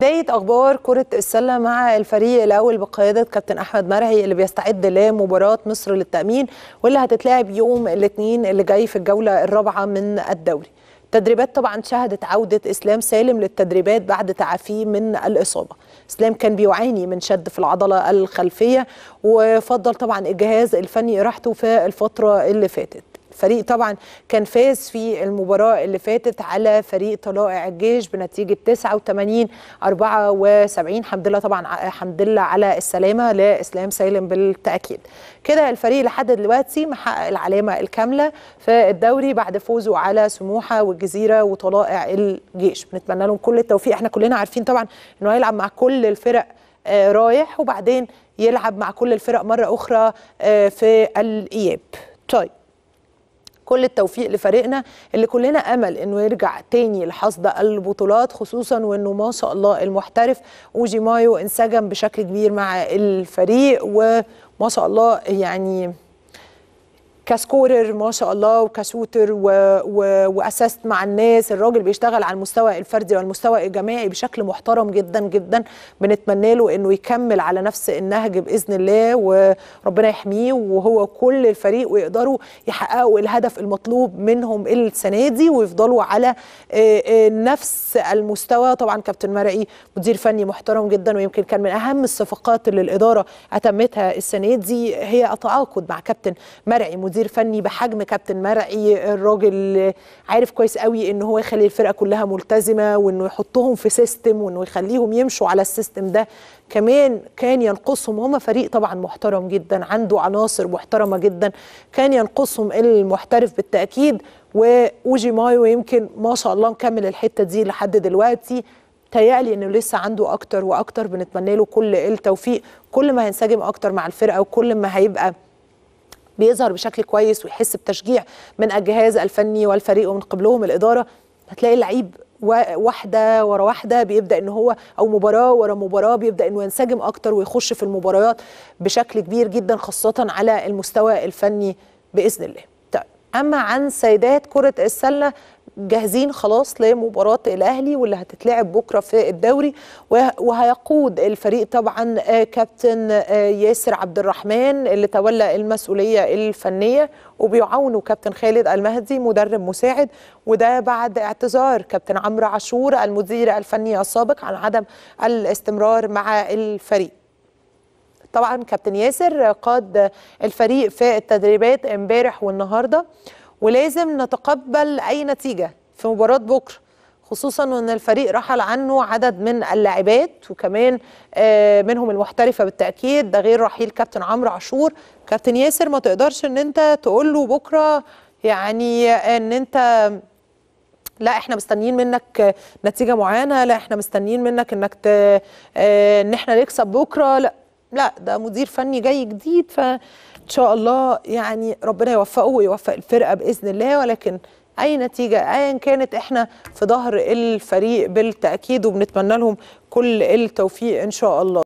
بداية أخبار كرة السلة مع الفريق الأول بقيادة كابتن أحمد مرعي اللي بيستعد لمباراة مصر للتأمين واللي هتتلعب يوم الاثنين اللي جاي في الجولة الرابعة من الدوري. التدريبات طبعا شهدت عودة إسلام سالم للتدريبات بعد تعافيه من الإصابة إسلام كان بيعاني من شد في العضلة الخلفية وفضل طبعا الجهاز الفني راحته في الفترة اللي فاتت فريق طبعا كان فاز في المباراه اللي فاتت على فريق طلائع الجيش بنتيجه 89 74 حمد لله طبعا حمد لله على السلامه لاسلام سالم بالتاكيد كده الفريق لحد دلوقتي محقق العلامه الكامله في الدوري بعد فوزه على سموحه والجزيره وطلائع الجيش بنتمنى لهم كل التوفيق احنا كلنا عارفين طبعا انه هيلعب مع كل الفرق آه، رايح وبعدين يلعب مع كل الفرق مره اخرى آه، في الاياب طيب كل التوفيق لفريقنا اللي كلنا امل انه يرجع تاني لحصد البطولات خصوصا وانه ما شاء الله المحترف اوجي مايو انسجم بشكل كبير مع الفريق وما شاء الله يعني كسكورر ما شاء الله وكشوتر و... و... واسست مع الناس الراجل بيشتغل على المستوى الفردي والمستوى الجماعي بشكل محترم جدا جدا بنتمنى له انه يكمل على نفس النهج باذن الله وربنا يحميه وهو كل الفريق ويقدروا يحققوا الهدف المطلوب منهم السنه دي ويفضلوا على آه، آه، نفس المستوى طبعا كابتن مرعي مدير فني محترم جدا ويمكن كان من اهم الصفقات اللي الاداره اتمتها السنه دي هي التعاقد مع كابتن مرعي مدير مدير فني بحجم كابتن مرعي الراجل عارف كويس قوي ان هو يخلي الفرقه كلها ملتزمه وانه يحطهم في سيستم وانه يخليهم يمشوا على السيستم ده كمان كان ينقصهم هما فريق طبعا محترم جدا عنده عناصر محترمه جدا كان ينقصهم المحترف بالتاكيد واوجي مايو يمكن ما شاء الله مكمل الحته دي لحد دلوقتي تهيألي انه لسه عنده اكتر واكتر بنتمنى له كل التوفيق كل ما هينسجم اكتر مع الفرقه وكل ما هيبقى بيظهر بشكل كويس ويحس بتشجيع من الجهاز الفني والفريق ومن قبلهم الاداره هتلاقي اللعيب واحده ورا واحده بيبدا ان هو او مباراه ورا مباراه بيبدا انه ينسجم اكتر ويخش في المباريات بشكل كبير جدا خاصه على المستوى الفني باذن الله. طيب اما عن سيدات كره السله جاهزين خلاص لمباراه الاهلي واللي هتتلعب بكره في الدوري وهيقود الفريق طبعا آه، كابتن آه، ياسر عبد الرحمن اللي تولى المسؤوليه الفنيه وبيعاونه كابتن خالد المهدي مدرب مساعد وده بعد اعتذار كابتن عمرو عاشور المدير الفني السابق عن عدم الاستمرار مع الفريق طبعا كابتن ياسر قاد الفريق في التدريبات امبارح والنهارده ولازم نتقبل اي نتيجه في مباراه بكره خصوصا ان الفريق رحل عنه عدد من اللاعبات وكمان آه، منهم المحترفه بالتاكيد ده غير رحيل كابتن عمرو عاشور كابتن ياسر ما تقدرش ان انت تقول له بكره يعني آه، ان انت لا احنا مستنيين منك نتيجه معينه لا احنا مستنيين منك انك ت... آه، ان احنا نكسب بكره لا لا ده مدير فني جاي جديد فان شاء الله يعني ربنا يوفقه ويوفق الفرقه باذن الله ولكن اي نتيجه ايا كانت احنا في ظهر الفريق بالتاكيد وبنتمنى لهم كل التوفيق ان شاء الله